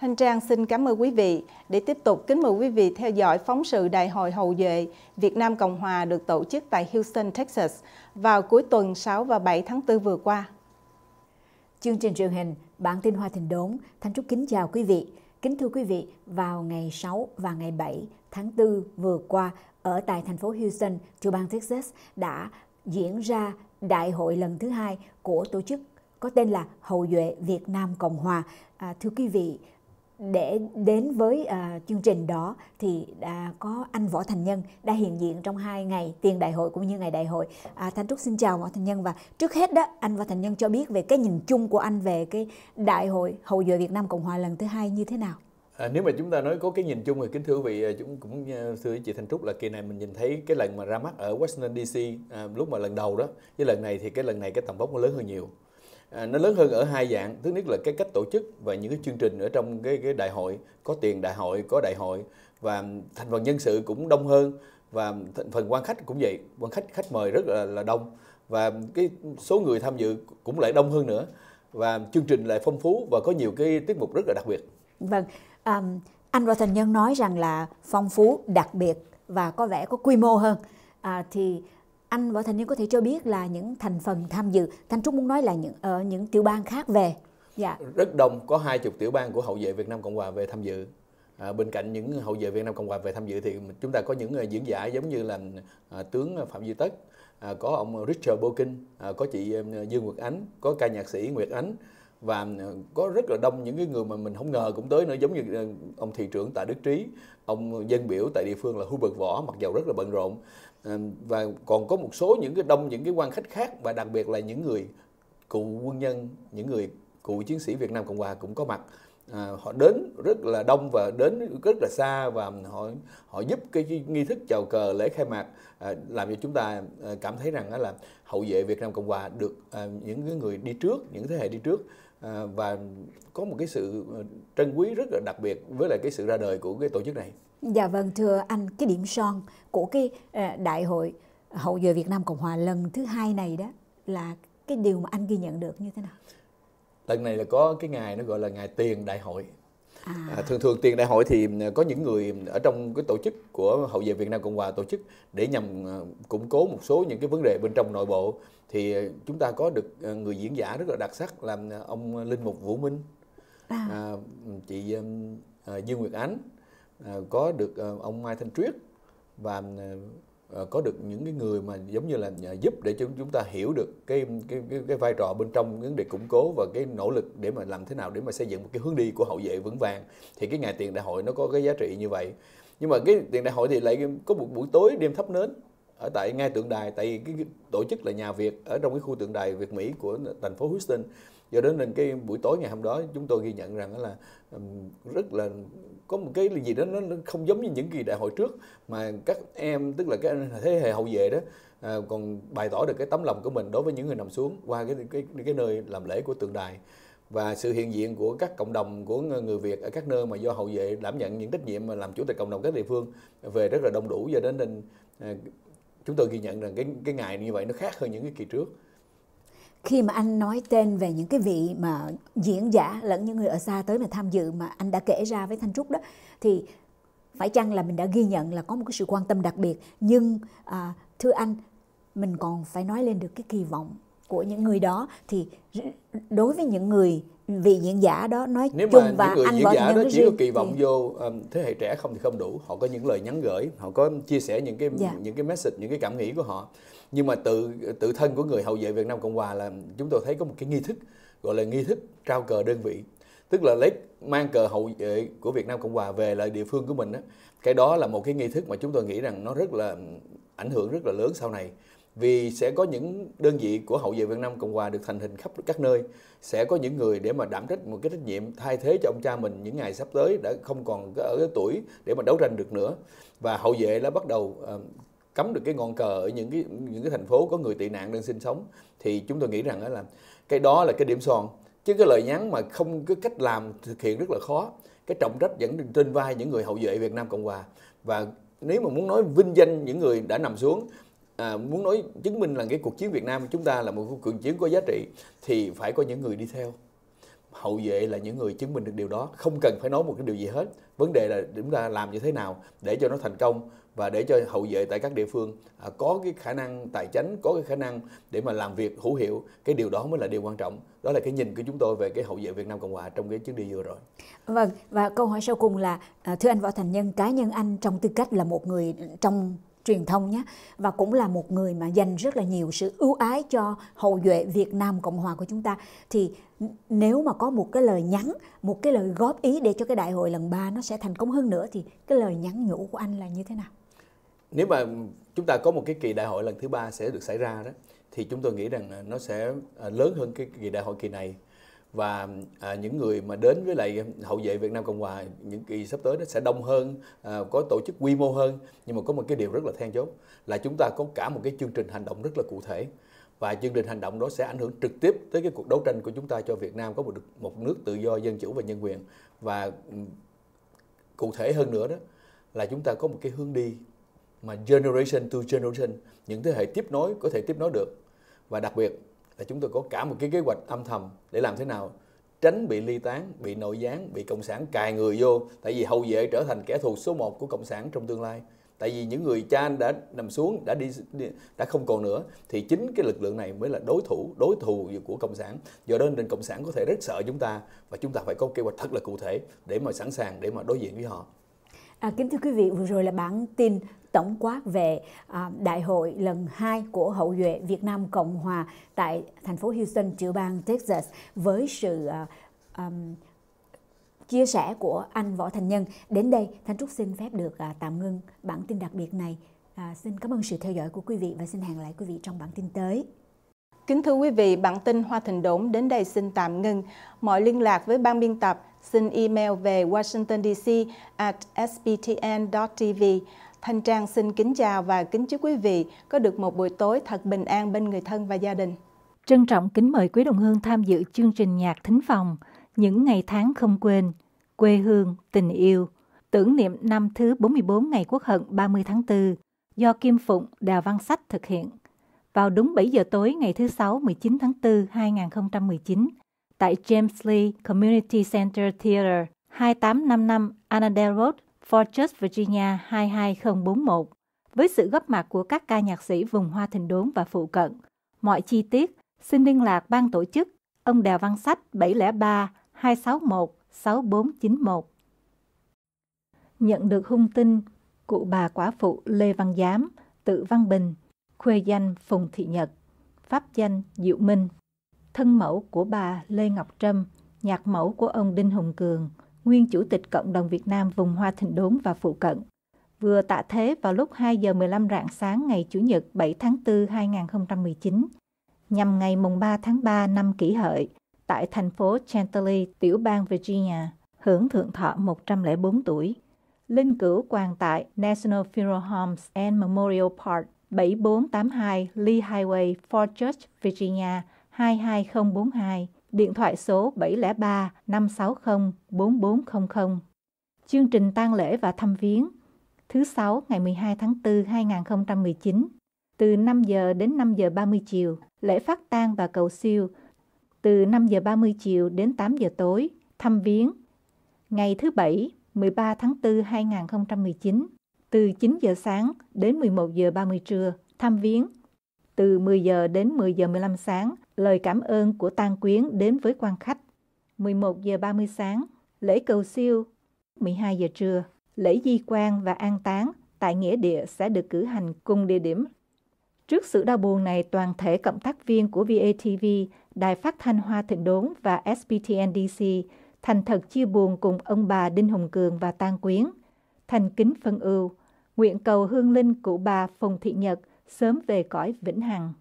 Thanh Trang xin cảm ơn quý vị. Để tiếp tục kính mời quý vị theo dõi phóng sự Đại hội Hậu Duệ Việt Nam Cộng Hòa được tổ chức tại Houston, Texas vào cuối tuần 6 và 7 tháng 4 vừa qua. Chương trình truyền hình Bản tin Hoa Thịnh Đốn, Thanh Trúc kính chào quý vị. Kính thưa quý vị, vào ngày 6 và ngày 7 tháng 4 vừa qua ở tại thành phố Houston, tiểu bang Texas đã diễn ra đại hội lần thứ hai của tổ chức có tên là Hậu Duệ Việt Nam Cộng Hòa. À, thưa quý vị, để đến với à, chương trình đó thì đã có anh võ thành nhân đã hiện diện trong hai ngày tiền đại hội cũng như ngày đại hội à, thanh trúc xin chào võ thành nhân và trước hết đó anh võ thành nhân cho biết về cái nhìn chung của anh về cái đại hội hậu duệ việt nam cộng hòa lần thứ hai như thế nào À, nếu mà chúng ta nói có cái nhìn chung thì kính thưa quý vị à, chúng cũng à, thưa chị Thanh Trúc là kỳ này mình nhìn thấy cái lần mà ra mắt ở Washington DC à, lúc mà lần đầu đó với lần này thì cái lần này cái tầm vóc nó lớn hơn nhiều à, nó lớn hơn ở hai dạng thứ nhất là cái cách tổ chức và những cái chương trình ở trong cái cái đại hội có tiền đại hội có đại hội và thành phần nhân sự cũng đông hơn và thành phần quan khách cũng vậy quan khách khách mời rất là, là đông và cái số người tham dự cũng lại đông hơn nữa và chương trình lại phong phú và có nhiều cái tiết mục rất là đặc biệt vâng à, anh và Thành Nhân nói rằng là phong phú đặc biệt và có vẻ có quy mô hơn à, thì anh võ thành nhân có thể cho biết là những thành phần tham dự thanh trúc muốn nói là những ở ờ, những tiểu bang khác về dạ rất đông có hai chục tiểu bang của hậu vệ việt nam cộng hòa về tham dự À, bên cạnh những hậu vệ Việt Nam Cộng Hòa về tham dự thì chúng ta có những ờ, diễn giả giống như là à, tướng Phạm Duy Tất, à, có ông Richard Bokin, à, có chị Dương Nguyệt Ánh, có ca nhạc sĩ Nguyệt Ánh, và ờ, có rất là đông những cái người mà mình không ngờ cũng tới nữa giống như ờ, ông thị trưởng tại Đức Trí ông dân biểu tại địa phương là Hubert Võ mặc dầu rất là bận rộn ờ, và còn có một số những cái đông những cái quan khách khác và đặc biệt là những người cựu quân nhân những người cựu chiến sĩ Việt Nam Cộng Hòa cũng có mặt à, họ đến rất là đông và đến rất là xa và họ họ giúp cái nghi thức chào cờ lễ khai mạc à, làm cho chúng ta cảm thấy rằng đó là hậu vệ Việt Nam Cộng Hòa được à, những người đi trước những thế hệ đi trước À, và có một cái sự ờ, trân quý rất là đặc biệt với lại cái sự ra đời của cái tổ chức này. Dạ vâng thưa anh, cái điểm son của cái ờ, đại hội hậu giờ Việt Nam Cộng hòa lần thứ hai này đó là cái điều mà anh ghi nhận được như thế nào? Lần này là có cái ngày nó gọi là ngày tiền đại hội À. Thường thường tiền đại hội thì ừ, có những người ở trong cái tổ chức của Hậu vệ Việt Nam Cộng hòa tổ chức để nhằm ờ, củng cố một số những cái vấn đề bên trong nội bộ thì ờ, chúng ta có được ờ, người diễn giả rất là đặc sắc là ông Linh Mục Vũ Minh, À, à ừ, chị Dương Nguyệt Ánh, có được ông Mai Thanh Triết và Ờ, có được những cái người mà giống như là à, giúp để chúng chúng ta hiểu được cái cái cái, cái vai trò bên trong vấn đề củng cố và cái nỗ lực để mà làm thế nào để mà xây dựng một cái hướng đi của hậu vệ vững vàng thì cái ngày tiền đại hội nó có cái giá trị như vậy nhưng mà cái tiền đại hội thì lại có một buổi tối đêm thắp nến ở tại ngay tượng đài tại cái tổ chức là nhà Việt ở trong cái khu tượng đài Việt Mỹ của thành phố Houston do đó nên cái buổi tối ngày hôm đó chúng tôi ghi nhận rằng là rất là có một cái gì đó nó không giống như những kỳ đại hội trước mà các em tức là cái thế hệ hậu vệ đó à, còn bày tỏ được cái tấm lòng của mình đối với những người nằm xuống qua cái cái cái nơi làm lễ của tượng đài và sự hiện diện của các cộng đồng của người Việt ở các nơi mà do hậu vệ đảm nhận những trách nhiệm mà làm chủ tịch cộng đồng các địa phương về rất là đông đủ do đến nên à, chúng tôi ghi nhận rằng cái cái ngày như vậy nó khác hơn những cái kỳ trước khi mà anh nói tên về những cái vị mà diễn giả lẫn những người ở xa tới mà tham dự mà anh đã kể ra với thanh trúc đó thì phải chăng là mình đã ghi nhận là có một cái sự quan tâm đặc biệt nhưng à, thưa anh mình còn phải nói lên được cái kỳ vọng của những người đó thì đối với những người vị diễn giả đó nói Nếu chung mà và những người anh diễn giả đó chỉ có kỳ vọng thì... vô thế hệ trẻ không thì không đủ họ có những lời nhắn gửi họ có chia sẻ những cái yeah. Dạ. những cái message những cái cảm nghĩ của họ nhưng mà tự tự thân của người hậu vệ Việt Nam Cộng Hòa là chúng tôi thấy có một cái nghi thức gọi là nghi thức trao cờ đơn vị tức là lấy mang cờ hậu vệ của Việt Nam Cộng Hòa về lại địa phương của mình đó. cái đó là một cái nghi thức mà chúng tôi nghĩ rằng nó rất là ảnh hưởng rất là lớn sau này vì sẽ có những đơn vị của hậu vệ Việt Nam Cộng hòa được thành hình khắp các nơi sẽ có những người để mà đảm trách một cái trách nhiệm thay thế cho ông cha mình những ngày sắp tới đã không còn ở cái tuổi để mà đấu tranh được nữa và hậu vệ đã bắt đầu ờ, cấm được cái ngọn cờ ở những cái những cái thành phố có người tị nạn đang sinh sống thì chúng tôi nghĩ rằng là cái đó là cái điểm son chứ cái lời nhắn mà không cái cách làm thực hiện rất là khó cái trọng trách vẫn trên vai những người hậu vệ Việt Nam Cộng hòa và nếu mà muốn nói vinh danh những người đã nằm xuống à, muốn nói chứng minh là cái cuộc chiến Việt Nam của chúng ta là một cuộc chiến có giá trị thì phải có những người đi theo hậu vệ là những người chứng minh được điều đó không cần phải nói một cái điều gì hết vấn đề là chúng ta làm như thế nào để cho nó thành công và để cho hậu vệ tại các địa phương à, có cái khả năng tài chính có cái khả năng để mà làm việc hữu hiệu cái điều đó mới là điều quan trọng đó là cái nhìn của chúng tôi về cái hậu vệ Việt Nam Cộng Hòa trong cái chuyến đi vừa rồi vâng và câu hỏi sau cùng là à, thưa anh Võ Thành Nhân cá nhân anh trong tư cách là một người trong truyền thông nhé và cũng là một người mà dành rất là nhiều sự ưu ái cho hậu duệ Việt Nam Cộng hòa của chúng ta thì nếu mà có một cái lời nhắn một cái lời góp ý để cho cái đại hội lần 3 nó sẽ thành công hơn nữa thì cái lời nhắn nhủ của anh là như thế nào nếu mà chúng ta có một cái kỳ đại hội lần thứ ba sẽ được xảy ra đó thì chúng tôi nghĩ rằng nó sẽ ờ, lớn hơn cái kỳ đại hội kỳ này và à, những người mà đến với lại hậu vệ Việt Nam Cộng Hòa những kỳ sắp tới nó sẽ đông hơn à, có tổ chức quy mô hơn nhưng mà có một cái điều rất là then chốt là chúng ta có cả một cái chương trình hành động rất là cụ thể và chương trình hành động đó sẽ ảnh hưởng trực tiếp tới cái cuộc đấu tranh của chúng ta cho Việt Nam có một một nước tự do dân chủ và nhân quyền và ừ, cụ thể hơn nữa đó là chúng ta có một cái hướng đi mà generation to generation những thế hệ tiếp nối có thể tiếp nối được và đặc biệt là chúng tôi có cả một cái kế hoạch âm thầm để làm thế nào tránh bị ly tán, bị nội gián, bị cộng sản cài người vô tại vì hậu vệ trở thành kẻ thù số 1 của cộng sản trong tương lai. Tại vì những người cha anh đã nằm xuống, đã đi, đã không còn nữa thì chính cái lực lượng này mới là đối thủ, đối thù của cộng sản. Do đó nên cộng sản có thể rất sợ chúng ta và chúng ta phải có kế hoạch thật là cụ thể để mà sẵn sàng để mà đối diện với họ. À, kính thưa quý vị, vừa rồi là bản tin tổng quát về à, đại hội lần 2 của hậu duệ Việt Nam Cộng Hòa tại thành phố Houston, tiểu bang Texas với sự um, chia sẻ của anh Võ Thành Nhân. Đến đây, Thanh Trúc xin phép được à, tạm ngưng bản tin đặc biệt này. À, xin cảm ơn sự theo dõi của quý vị và xin hẹn lại quý vị trong bản tin tới. Kính thưa quý vị, bản tin Hoa Thịnh Đốn đến đây xin tạm ngưng. Mọi liên lạc với ban biên tập xin email về Washington DC at sbtn.tv. Thanh Trang xin kính chào và kính chúc quý vị có được một buổi tối thật bình an bên người thân và gia đình. Trân trọng kính mời quý đồng hương tham dự chương trình nhạc thính phòng Những ngày tháng không quên, quê hương, tình yêu, tưởng niệm năm thứ 44 ngày Quốc hận 30 tháng 4 do Kim Phụng, Đào Văn Sách thực hiện vào đúng 7 giờ tối ngày thứ 6 19 tháng 4 2019 tại James Lee Community Center Theater 2855 Annandale Road, Fortress, Virginia 22041 với sự góp mặt của các ca nhạc sĩ vùng Hoa Thịnh Đốn và phụ cận. Mọi chi tiết xin liên lạc ban tổ chức ông Đào Văn Sách 703 261 6491. Nhận được hung tin, cụ bà quả phụ Lê Văn Giám, tự Văn Bình, khuê danh Phùng Thị Nhật, pháp danh Diệu Minh thân mẫu của bà Lê Ngọc Trâm, nhạc mẫu của ông Đinh Hùng Cường, nguyên chủ tịch Cộng đồng Việt Nam vùng Hoa Thịnh Đốn và phụ cận, vừa tạ thế vào lúc 2 giờ 15 rạng sáng ngày Chủ nhật 7 tháng 4 2019, nhằm ngày mùng 3 tháng 3 năm kỷ hợi, tại thành phố Chantilly, tiểu bang Virginia, hưởng thượng thọ 104 tuổi. Linh cửu quàng tại National Funeral Homes and Memorial Park 7482 Lee Highway, Fort Church, Virginia 22042, điện thoại số 703 560 4400. Chương trình tang lễ và thăm viếng thứ sáu ngày 12 tháng 4 2019 từ 5 giờ đến 5 giờ 30 chiều, lễ phát tang và cầu siêu từ 5 giờ 30 chiều đến 8 giờ tối, thăm viếng ngày thứ bảy 13 tháng 4 2019 từ 9 giờ sáng đến 11 giờ 30 trưa, thăm viếng từ 10 giờ đến 10 giờ 15 sáng, Lời cảm ơn của tang quyến đến với quan khách. 11 giờ 30 sáng, lễ cầu siêu. 12 giờ trưa, lễ di quan và an táng tại nghĩa địa sẽ được cử hành cùng địa điểm. Trước sự đau buồn này, toàn thể cộng tác viên của VATV, Đài Phát Thanh Hoa Thịnh Đốn và SPTNDC thành thật chia buồn cùng ông bà Đinh Hùng Cường và Tang Quyến. Thành kính phân ưu, nguyện cầu hương linh cụ bà Phùng Thị Nhật sớm về cõi vĩnh hằng.